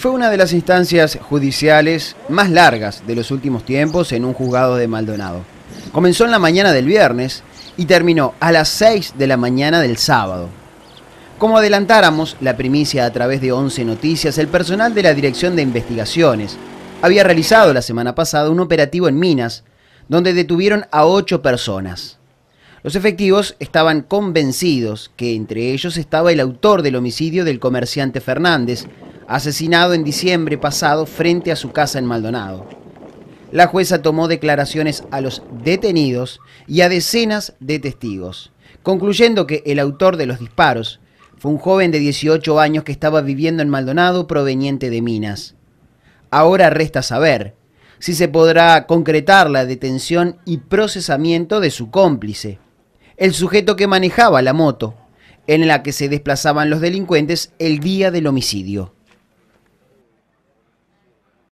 Fue una de las instancias judiciales más largas de los últimos tiempos en un juzgado de Maldonado. Comenzó en la mañana del viernes y terminó a las 6 de la mañana del sábado. Como adelantáramos la primicia a través de 11 Noticias, el personal de la Dirección de Investigaciones había realizado la semana pasada un operativo en Minas, donde detuvieron a 8 personas. Los efectivos estaban convencidos que entre ellos estaba el autor del homicidio del comerciante Fernández, asesinado en diciembre pasado frente a su casa en Maldonado. La jueza tomó declaraciones a los detenidos y a decenas de testigos, concluyendo que el autor de los disparos fue un joven de 18 años que estaba viviendo en Maldonado proveniente de Minas. Ahora resta saber si se podrá concretar la detención y procesamiento de su cómplice, el sujeto que manejaba la moto en la que se desplazaban los delincuentes el día del homicidio.